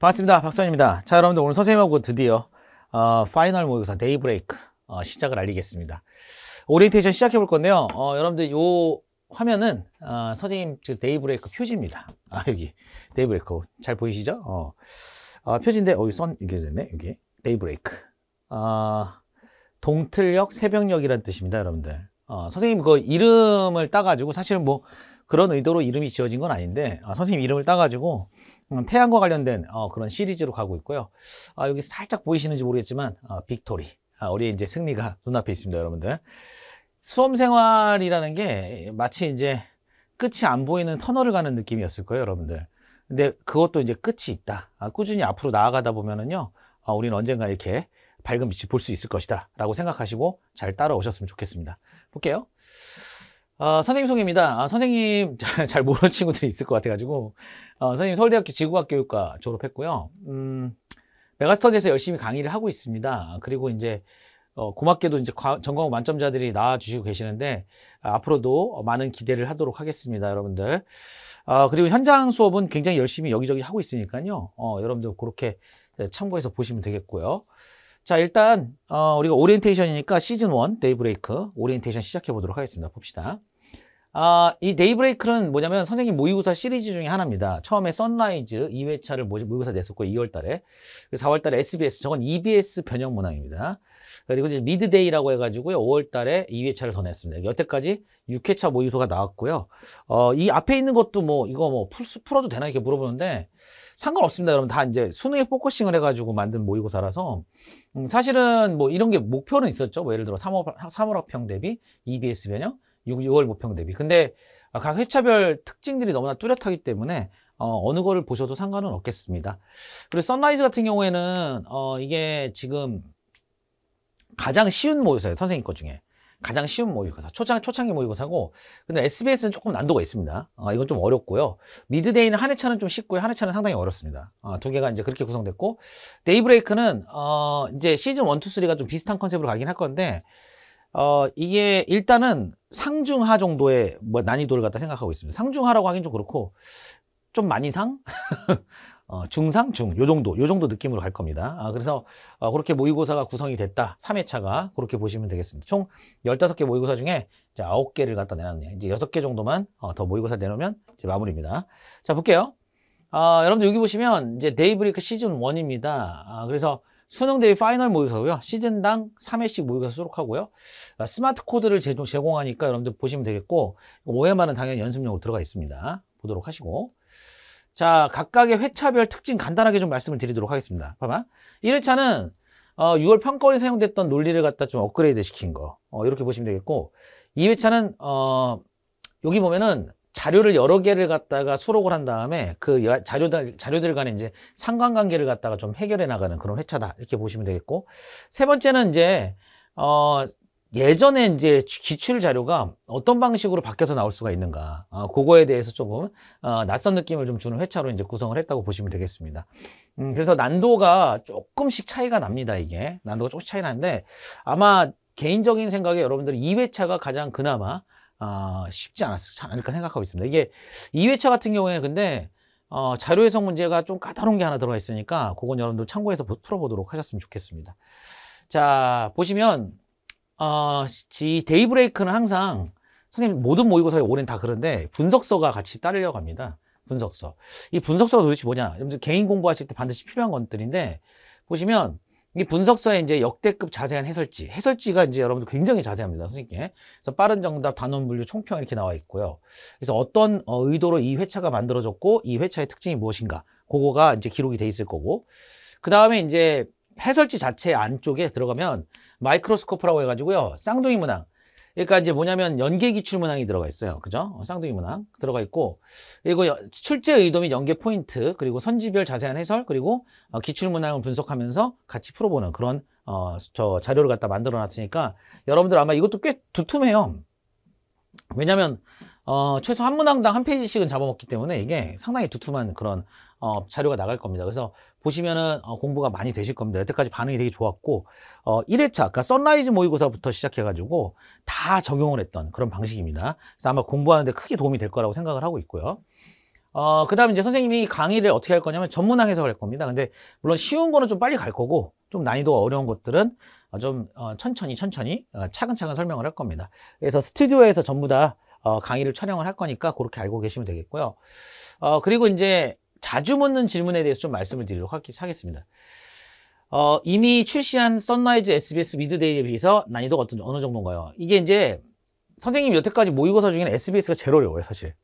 반갑습니다. 박선입니다. 자, 여러분들 오늘 선생님하고 드디어 어, 파이널 모의고사 데이브레이크 어, 시작을 알리겠습니다. 오리엔테이션 시작해 볼 건데요. 어, 여러분들 요 화면은 어, 선생님 데이브레이크 표지입니다. 아, 여기 데이브레이크 잘 보이시죠? 어, 어 표지인데 여기 선 이게 됐네. 여기 데이브레이크. 어, 동틀역 새벽역이란 뜻입니다, 여러분들. 어, 선생님 그 이름을 따가지고 사실은 뭐 그런 의도로 이름이 지어진 건 아닌데 아, 선생님 이름을 따가지고 음, 태양과 관련된 어, 그런 시리즈로 가고 있고요. 아, 여기 살짝 보이시는지 모르겠지만 어, 빅토리, 아, 우리의 이제 승리가 눈앞에 있습니다, 여러분들. 수험 생활이라는 게 마치 이제 끝이 안 보이는 터널을 가는 느낌이었을 거예요, 여러분들. 근데 그것도 이제 끝이 있다. 아, 꾸준히 앞으로 나아가다 보면은요, 아, 우리는 언젠가 이렇게 밝은 빛을볼 수 있을 것이다 라고 생각하시고 잘 따라오셨으면 좋겠습니다. 볼게요. 어, 선생님 소개입니다. 아, 선생님 아, 잘, 모르는 친구들이 있을 것 같아가지고 어, 선생님 서울대학교 지구과학교육과 졸업했고요. 음, 메가스터디에서 열심히 강의를 하고 있습니다. 그리고 이제 어, 고맙게도 이제 전공 만점자들이 나와주시고 계시는데 아, 앞으로도 많은 기대를 하도록 하겠습니다, 여러분들. 아, 그리고 현장 수업은 굉장히 열심히 여기저기 하고 있으니까요. 어, 여러분들 그렇게 참고해서 보시면 되겠고요. 자 일단 어, 우리가 오리엔테이션이니까 시즌 1 데이브레이크 오리엔테이션 시작해 보도록 하겠습니다. 봅시다. 아, 이 데이브레이크는 뭐냐면 선생님 모의고사 시리즈 중에 하나입니다. 처음에 선라이즈 2회차를 모의고사 냈었고 2월 달에. 4월 그 달에 SBS, 저건 EBS 변형 문항입니다. 그리고 이제 미드데이라고 해가지고요. 5월 달에 2회차를 더 냈습니다. 여태까지 6회차 모의고사가 나왔고요. 어, 이 앞에 있는 것도 뭐, 이거 뭐, 풀, 풀어도 되나 이렇게 물어보는데 상관없습니다. 여러분 다 이제 수능에 포커싱을 해가지고 만든 모의고사라서 음, 사실은 뭐 이런 게 목표는 있었죠. 뭐 예를 들어 3월, 3월합평 대비 EBS 변형, 6월 모평 대비. 근데 아, 각 회차별 특징들이 너무나 뚜렷하기 때문에 어, 어느 거를 보셔도 상관은 없겠습니다. 그리고 선라이즈 같은 경우에는 어, 이게 지금 가장 쉬운 모의고사예요. 선생님 것 중에. 가장 쉬운 모의고사. 초창, 초창기 모의고사고. 근데 SBS는 조금 난도가 있습니다. 어, 이건 좀 어렵고요. 미드데이는 한 회차는 좀 쉽고요. 한 회차는 상당히 어렵습니다. 어, 두 개가 이제 그렇게 구성됐고. 데이브레이크는, 어, 이제 시즌 1, 2, 3가 좀 비슷한 컨셉으로 가긴 할 건데, 어, 이게 일단은 상중하 정도의 뭐 난이도를 갖다 생각하고 있습니다. 상중하라고 하긴 좀 그렇고 좀 많이 상? 어, 중상, 중, 요 정도, 요 정도 느낌으로 갈 겁니다. 아, 그래서 어, 그렇게 모의고사가 구성이 됐다. 3회차가 그렇게 보시면 되겠습니다. 총 15개 모의고사 중에 이제 9개를 갖다 내놨네요. 이제 6개 정도만 어, 더 모의고사 내놓으면 이제 마무리입니다. 자, 볼게요. 아, 여러분들 여기 보시면 이제 데이브리크 시즌 1입니다. 아, 그래서 수능 대회 파이널 모의사고요. 시즌당 3회씩 모의고사 수록하고요. 아, 스마트 코드를 제공하니까 여러분들 보시면 되겠고 5회만은 당연히 연습용으로 들어가 있습니다. 보도록 하시고 자 각각의 회차별 특징 간단하게 좀 말씀을 드리도록 하겠습니다. 봐봐. 1회차는 어, 6월 평가원이 사용됐던 논리를 갖다 좀 업그레이드 시킨 거 어, 이렇게 보시면 되겠고 2회차는 어, 여기 보면은 자료를 여러 개를 갖다가 수록을 한 다음에 그 자료들, 자료들 간에 이제 상관관계를 갖다가 좀 해결해 나가는 그런 회차다. 이렇게 보시면 되겠고. 세 번째는 이제, 어, 예전에 이제 기출 자료가 어떤 방식으로 바뀌어서 나올 수가 있는가. 어, 그거에 대해서 조금, 어, 낯선 느낌을 좀 주는 회차로 이제 구성을 했다고 보시면 되겠습니다. 음, 그래서 난도가 조금씩 차이가 납니다. 이게. 난도가 조금씩 차이 나는데 아마 개인적인 생각에 여러분들이 2회차가 가장 그나마 어, 쉽지 않았지 않을까 생각하고 있습니다. 이게 2회차 같은 경우에는 근데 어, 자료 해석 문제가 좀 까다로운 게 하나 들어가 있으니까 그건 여러분들 참고해서 풀어보도록 하셨으면 좋겠습니다. 자 보시면 어, 이 데이브레이크는 항상 선생님 모든 모의고사에 올해는 다 그런데 분석서가 같이 따르려 고합니다 분석서. 이 분석서가 도대체 뭐냐? 여러분들 개인 공부하실 때 반드시 필요한 것들인데 보시면 이 분석서에 이제 역대급 자세한 해설지, 해설지가 이제 여러분들 굉장히 자세합니다, 선생님 그래서 빠른 정답, 단원 분류, 총평 이렇게 나와 있고요. 그래서 어떤 어, 의도로 이 회차가 만들어졌고 이 회차의 특징이 무엇인가, 그거가 이제 기록이 돼 있을 거고. 그 다음에 이제 해설지 자체 안쪽에 들어가면 마이크로스코프라고 해가지고요, 쌍둥이 문항. 그러니까 이제 뭐냐면 연계 기출 문항이 들어가 있어요. 그죠? 어, 쌍둥이 문항 들어가 있고 그리고 출제 의도 및 연계 포인트 그리고 선지별 자세한 해설 그리고 어, 기출 문항을 분석하면서 같이 풀어보는 그런 어, 저 자료를 갖다 만들어 놨으니까 여러분들 아마 이것도 꽤 두툼해요. 왜냐면 어, 최소 한 문항당 한 페이지씩은 잡아먹기 때문에 이게 상당히 두툼한 그런 어, 자료가 나갈 겁니다. 그래서 보시면은 어, 공부가 많이 되실 겁니다. 여태까지 반응이 되게 좋았고 어, 1회차 아까 그러니까 선라이즈 모의고사부터 시작해가지고 다 적용을 했던 그런 방식입니다. 그래서 아마 공부하는데 크게 도움이 될 거라고 생각을 하고 있고요. 어, 그 다음에 이제 선생님이 강의를 어떻게 할 거냐면 전문학 해석을 할 겁니다. 근데 물론 쉬운 거는 좀 빨리 갈 거고 좀 난이도가 어려운 것들은 어, 좀 어, 천천히 천천히 어, 차근차근 설명을 할 겁니다. 그래서 스튜디오에서 전부 다 강의를 촬영을 할 거니까 그렇게 알고 계시면 되겠고요. 그리고 이제 자주 묻는 질문에 대해서 좀 말씀을 드리도록 하겠습니다. 어, 이미 출시한 썬라이즈 SBS 미드데이에 비해서 난이도가 어떤, 어느 정도인가요? 이게 이제 선생님 여태까지 모의고사 중에는 SBS가 제일 어려워요, 사실.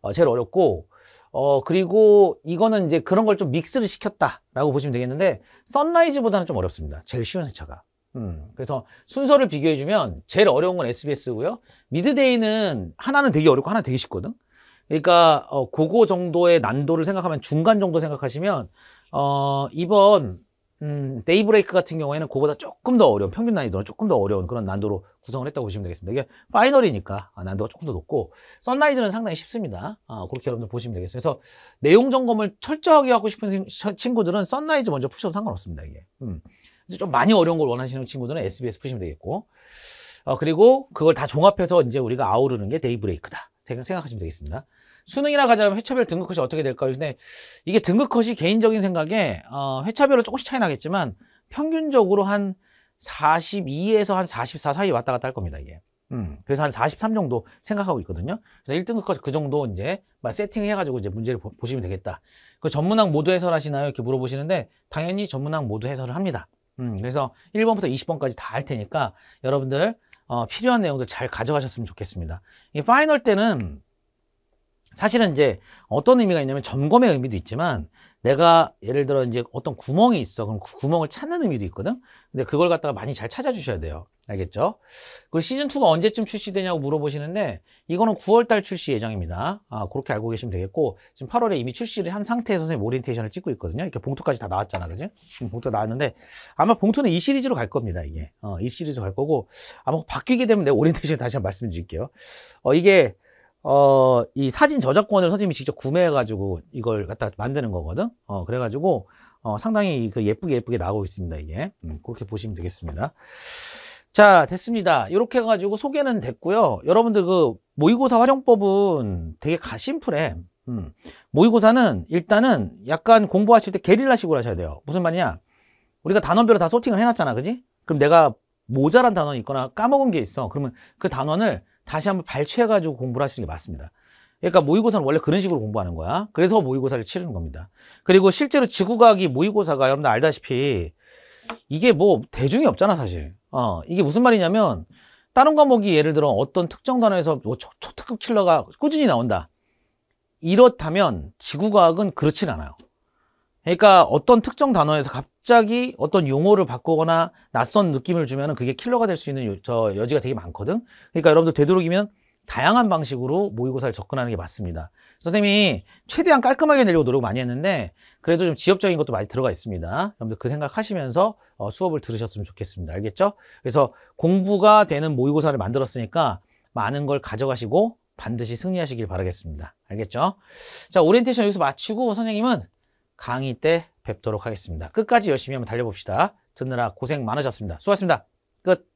어, 제일 어렵고, 어, 그리고 이거는 이제 그런 걸 좀 믹스를 시켰다라고 보시면 되겠는데, 썬라이즈보다는 좀 어렵습니다. 제일 쉬운 회차가. 음, 그래서 순서를 비교해주면 제일 어려운 건 SBS고요. 미드데이는 하나는 되게 어렵고 하나 는 되게 쉽거든? 그러니까 어, 그거 정도의 난도를 생각하면 중간 정도 생각하시면 어, 이번 음, 데이브레이크 같은 경우에는 그보다 조금 더 어려운 평균 난이도는 조금 더 어려운 그런 난도로 구성을 했다고 보시면 되겠습니다. 이게 파이널이니까 아, 난도가 조금 더 높고 선라이즈는 상당히 쉽습니다. 아, 그렇게 여러분들 보시면 되겠습니다 그래서 내용 점검을 철저하게 하고 싶은 친구들은 선라이즈 먼저 푸셔도 상관없습니다. 이게 음. 좀 많이 어려운 걸 원하시는 친구들은 SBS 푸시면 되겠고 어, 그리고 그걸 다 종합해서 이제 우리가 아우르는 게 데이브레이크다. 생각하시면 되겠습니다. 수능이나 가자면 회차별 등급컷이 어떻게 될까요? 근데 이게 등급컷이 개인적인 생각에 어, 회차별로 조금씩 차이 나겠지만 평균적으로 한 42에서 한 44 사이 왔다 갔다 할 겁니다, 이게. 음, 그래서 한 43 정도 생각하고 있거든요. 그래서 1등급까지 그 정도 이제 세팅해가지고 이제 문제를 보, 시면 되겠다. 그 전문학 모두 해설하시나요? 이렇게 물어보시는데 당연히 전문학 모두 해설을 합니다. 음, 그래서 1번부터 20번까지 다 할 테니까 여러분들 어, 필요한 내용도잘 가져가셨으면 좋겠습니다. 이 파이널 때는 사실은 이제 어떤 의미가 있냐면 점검의 의미도 있지만 내가 예를 들어 이제 어떤 구멍이 있어. 그럼 그 구멍을 찾는 의미도 있거든. 근데 그걸 갖다가 많이 잘 찾아주셔야 돼요. 알겠죠? 그리고 시즌2가 언제쯤 출시되냐고 물어보시는데 이거는 9월달 출시 예정입니다. 아, 그렇게 알고 계시면 되겠고 지금 8월에 이미 출시를 한 상태에서 선생님 오리엔테이션을 찍고 있거든요. 이렇게 봉투까지 다 나왔잖아. 그지? 지금 봉투 나왔는데 아마 봉투는 이 시리즈로 갈 겁니다. 이게. 어, 이 시리즈로 갈 거고 아마 바뀌게 되면 내 오리엔테이션 다시 한번 말씀드릴게요. 어, 이게 어, 이 사진 저작권을 선생님이 직접 구매해가지고 이걸 갖다 만드는 거거든. 어, 그래가지고, 어, 상당히 그 예쁘게 예쁘게 나오고 있습니다, 이게. 음, 그렇게 보시면 되겠습니다. 자, 됐습니다. 이렇게 해가지고 소개는 됐고요. 여러분들 그 모의고사 활용법은 되게 가 심플해. 음. 모의고사는 일단은 약간 공부하실 때 게릴라식으로 하셔야 돼요. 무슨 말이냐? 우리가 단원별로 다 소팅을 해놨잖아, 그지? 그럼 내가 모자란 단원이 있거나 까먹은 게 있어. 그러면 그 단원을 다시 한번 발췌해가지고 공부를 하시는 게 맞습니다. 그러니까 모의고사는 원래 그런 식으로 공부하는 거야. 그래서 모의고사를 치르는 겁니다. 그리고 실제로 지구과학이 모의고사가 여러분들 알다시피 이게 뭐 대중이 없잖아 사실. 어 이게 무슨 말이냐면 다른 과목이 예를 들어 어떤 특정 단어에서 뭐 초, 초특급 킬러가 꾸준히 나온다. 이렇다면 지구과학은 그렇진 않아요. 그러니까 어떤 특정 단어에서 갑자기 어떤 용어를 바꾸거나 낯선 느낌을 주면 그게 킬러가 될 수 있는 요, 저 여지가 되게 많거든. 그러니까 여러분들 되도록이면 다양한 방식으로 모의고사를 접근하는 게 맞습니다. 선생님이 최대한 깔끔하게 내려고 노력 많이 했는데 그래도 좀 지역적인 것도 많이 들어가 있습니다. 여러분들 그 생각하시면서 어, 수업을 들으셨으면 좋겠습니다. 알겠죠? 그래서 공부가 되는 모의고사를 만들었으니까 많은 걸 가져가시고 반드시 승리하시길 바라겠습니다. 알겠죠? 자, 오리엔테이션 여기서 마치고 선생님은 강의 때 뵙도록 하겠습니다. 끝까지 열심히 한번 달려봅시다. 듣느라 고생 많으셨습니다. 수고하셨습니다. 끝.